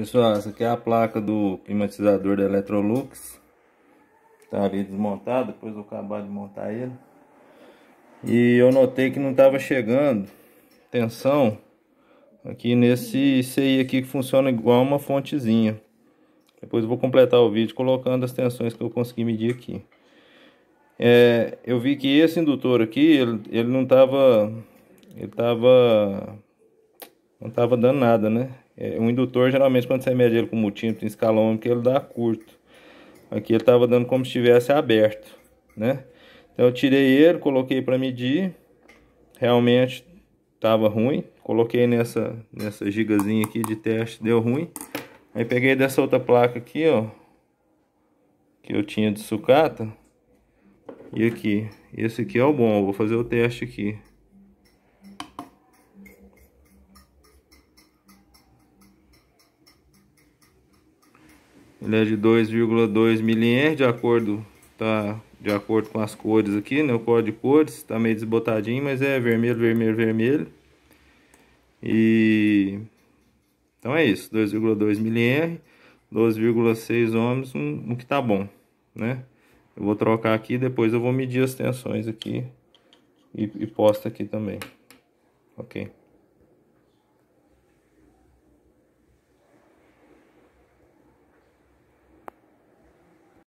Pessoal, essa aqui é a placa do climatizador da Electrolux. Tá ali desmontada, depois eu acabar de montar ele. E eu notei que não estava chegando tensão aqui nesse CI aqui que funciona igual uma fontezinha. Depois eu vou completar o vídeo colocando as tensões que eu consegui medir aqui. É, eu vi que esse indutor aqui, ele, ele não estava... Ele estava... Não estava dando nada, né? É, um indutor, geralmente, quando você mede ele com multímetro em escalão ele dá curto. Aqui ele estava dando como se estivesse aberto, né? Então eu tirei ele, coloquei para medir. Realmente estava ruim. Coloquei nessa, nessa gigazinha aqui de teste, deu ruim. Aí peguei dessa outra placa aqui, ó. Que eu tinha de sucata. E aqui. Esse aqui é o bom, vou fazer o teste aqui. Ele é de 2,2 miliamperes, de acordo tá de acordo com as cores aqui, né? O código de cores está meio desbotadinho, mas é vermelho, vermelho, vermelho. E então é isso, 2,2 miliamperes, 12,6 ohms, um, um que tá bom, né? Eu vou trocar aqui, depois eu vou medir as tensões aqui e, e posto aqui também. OK.